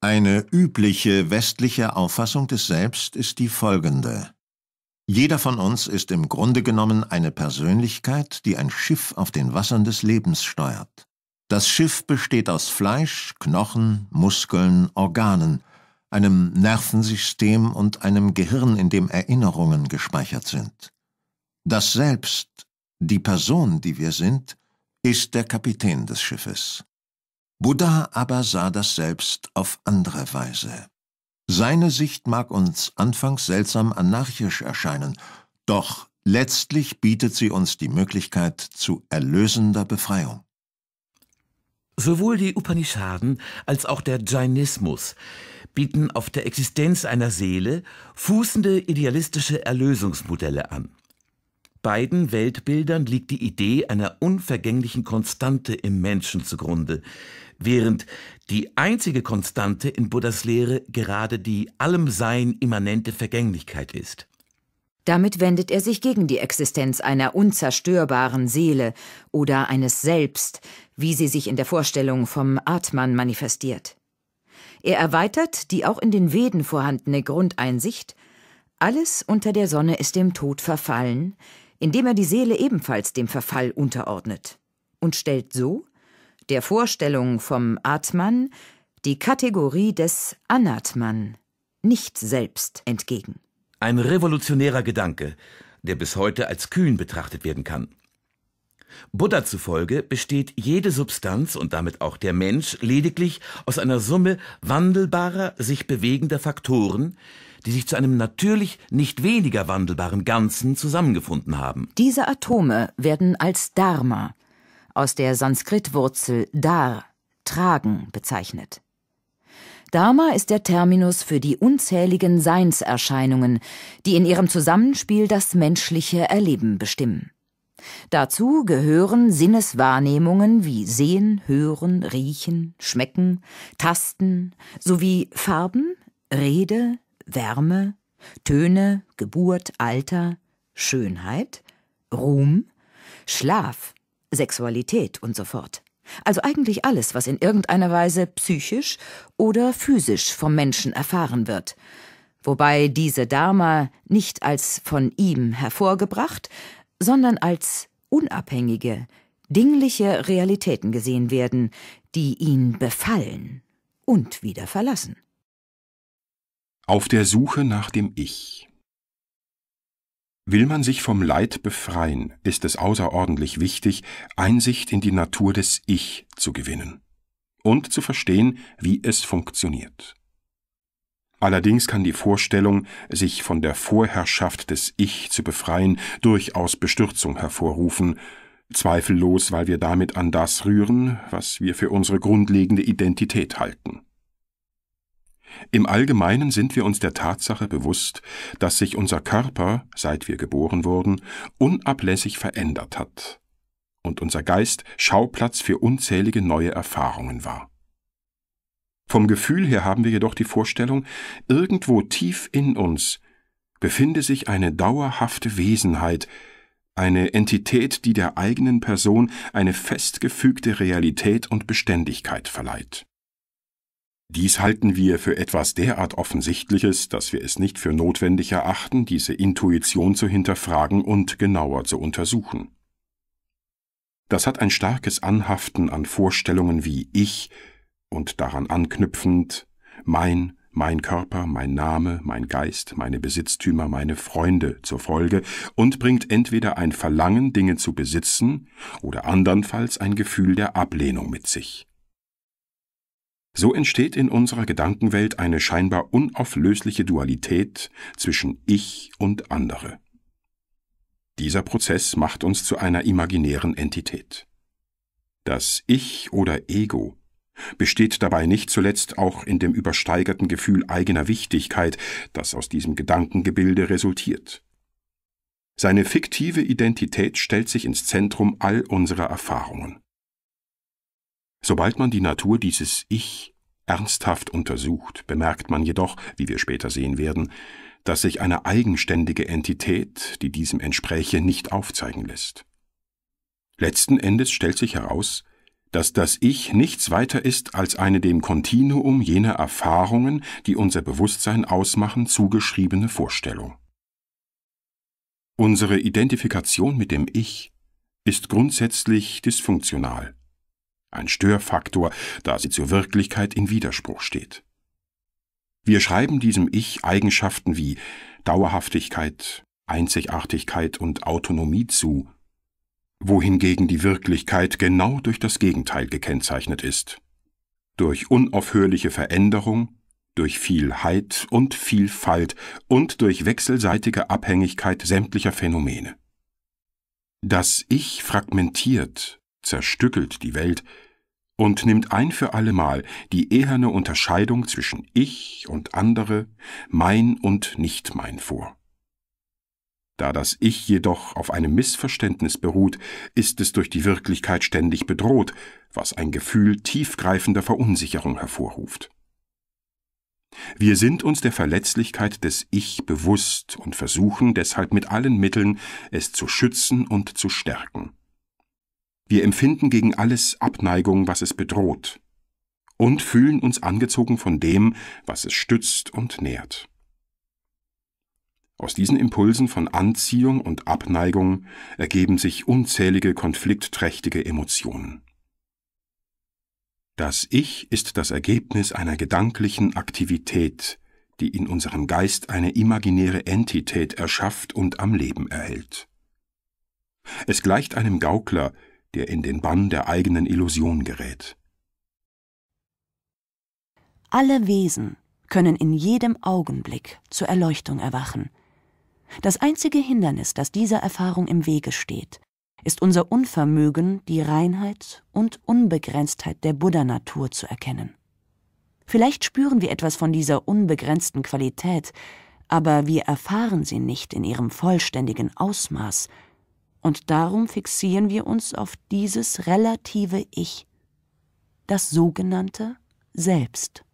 Eine übliche westliche Auffassung des Selbst ist die folgende. Jeder von uns ist im Grunde genommen eine Persönlichkeit, die ein Schiff auf den Wassern des Lebens steuert. Das Schiff besteht aus Fleisch, Knochen, Muskeln, Organen, einem Nervensystem und einem Gehirn, in dem Erinnerungen gespeichert sind. Das Selbst, die Person, die wir sind, ist der Kapitän des Schiffes. Buddha aber sah das selbst auf andere Weise. Seine Sicht mag uns anfangs seltsam anarchisch erscheinen, doch letztlich bietet sie uns die Möglichkeit zu erlösender Befreiung. Sowohl die Upanishaden als auch der Jainismus bieten auf der Existenz einer Seele fußende idealistische Erlösungsmodelle an beiden Weltbildern liegt die Idee einer unvergänglichen Konstante im Menschen zugrunde, während die einzige Konstante in Buddhas Lehre gerade die allem Sein immanente Vergänglichkeit ist. Damit wendet er sich gegen die Existenz einer unzerstörbaren Seele oder eines Selbst, wie sie sich in der Vorstellung vom Atman manifestiert. Er erweitert die auch in den Veden vorhandene Grundeinsicht, alles unter der Sonne ist dem Tod verfallen, indem er die Seele ebenfalls dem Verfall unterordnet und stellt so der Vorstellung vom Atman die Kategorie des Anatman, nicht selbst, entgegen. Ein revolutionärer Gedanke, der bis heute als kühn betrachtet werden kann. Buddha zufolge besteht jede Substanz und damit auch der Mensch lediglich aus einer Summe wandelbarer, sich bewegender Faktoren, die sich zu einem natürlich nicht weniger wandelbaren Ganzen zusammengefunden haben. Diese Atome werden als Dharma aus der Sanskritwurzel dar, tragen, bezeichnet. Dharma ist der Terminus für die unzähligen Seinserscheinungen, die in ihrem Zusammenspiel das menschliche Erleben bestimmen. Dazu gehören Sinneswahrnehmungen wie Sehen, Hören, Riechen, Schmecken, Tasten sowie Farben, Rede, Wärme, Töne, Geburt, Alter, Schönheit, Ruhm, Schlaf, Sexualität und so fort. Also eigentlich alles, was in irgendeiner Weise psychisch oder physisch vom Menschen erfahren wird, wobei diese Dharma nicht als von ihm hervorgebracht, sondern als unabhängige, dingliche Realitäten gesehen werden, die ihn befallen und wieder verlassen. Auf der Suche nach dem Ich. Will man sich vom Leid befreien, ist es außerordentlich wichtig, Einsicht in die Natur des Ich zu gewinnen und zu verstehen, wie es funktioniert. Allerdings kann die Vorstellung, sich von der Vorherrschaft des Ich zu befreien, durchaus Bestürzung hervorrufen, zweifellos, weil wir damit an das rühren, was wir für unsere grundlegende Identität halten. Im Allgemeinen sind wir uns der Tatsache bewusst, dass sich unser Körper, seit wir geboren wurden, unablässig verändert hat und unser Geist Schauplatz für unzählige neue Erfahrungen war. Vom Gefühl her haben wir jedoch die Vorstellung, irgendwo tief in uns befinde sich eine dauerhafte Wesenheit, eine Entität, die der eigenen Person eine festgefügte Realität und Beständigkeit verleiht. Dies halten wir für etwas derart Offensichtliches, dass wir es nicht für notwendig erachten, diese Intuition zu hinterfragen und genauer zu untersuchen. Das hat ein starkes Anhaften an Vorstellungen wie ich und daran anknüpfend mein, mein Körper, mein Name, mein Geist, meine Besitztümer, meine Freunde zur Folge und bringt entweder ein Verlangen, Dinge zu besitzen oder andernfalls ein Gefühl der Ablehnung mit sich. So entsteht in unserer Gedankenwelt eine scheinbar unauflösliche Dualität zwischen Ich und andere. Dieser Prozess macht uns zu einer imaginären Entität. Das Ich oder Ego besteht dabei nicht zuletzt auch in dem übersteigerten Gefühl eigener Wichtigkeit, das aus diesem Gedankengebilde resultiert. Seine fiktive Identität stellt sich ins Zentrum all unserer Erfahrungen. Sobald man die Natur dieses Ich ernsthaft untersucht, bemerkt man jedoch, wie wir später sehen werden, dass sich eine eigenständige Entität, die diesem entspräche, nicht aufzeigen lässt. Letzten Endes stellt sich heraus, dass das Ich nichts weiter ist als eine dem Kontinuum jener Erfahrungen, die unser Bewusstsein ausmachen, zugeschriebene Vorstellung. Unsere Identifikation mit dem Ich ist grundsätzlich dysfunktional ein Störfaktor, da sie zur Wirklichkeit in Widerspruch steht. Wir schreiben diesem Ich Eigenschaften wie Dauerhaftigkeit, Einzigartigkeit und Autonomie zu, wohingegen die Wirklichkeit genau durch das Gegenteil gekennzeichnet ist. Durch unaufhörliche Veränderung, durch Vielheit und Vielfalt und durch wechselseitige Abhängigkeit sämtlicher Phänomene. Das Ich fragmentiert, zerstückelt die Welt, und nimmt ein für allemal die eherne Unterscheidung zwischen ich und andere, mein und nicht mein vor. Da das Ich jedoch auf einem Missverständnis beruht, ist es durch die Wirklichkeit ständig bedroht, was ein Gefühl tiefgreifender Verunsicherung hervorruft. Wir sind uns der Verletzlichkeit des Ich bewusst und versuchen deshalb mit allen Mitteln, es zu schützen und zu stärken. Wir empfinden gegen alles Abneigung, was es bedroht, und fühlen uns angezogen von dem, was es stützt und nährt. Aus diesen Impulsen von Anziehung und Abneigung ergeben sich unzählige konfliktträchtige Emotionen. Das Ich ist das Ergebnis einer gedanklichen Aktivität, die in unserem Geist eine imaginäre Entität erschafft und am Leben erhält. Es gleicht einem Gaukler, der in den Bann der eigenen Illusion gerät. Alle Wesen können in jedem Augenblick zur Erleuchtung erwachen. Das einzige Hindernis, das dieser Erfahrung im Wege steht, ist unser Unvermögen, die Reinheit und Unbegrenztheit der Buddha-Natur zu erkennen. Vielleicht spüren wir etwas von dieser unbegrenzten Qualität, aber wir erfahren sie nicht in ihrem vollständigen Ausmaß, und darum fixieren wir uns auf dieses relative Ich, das sogenannte Selbst.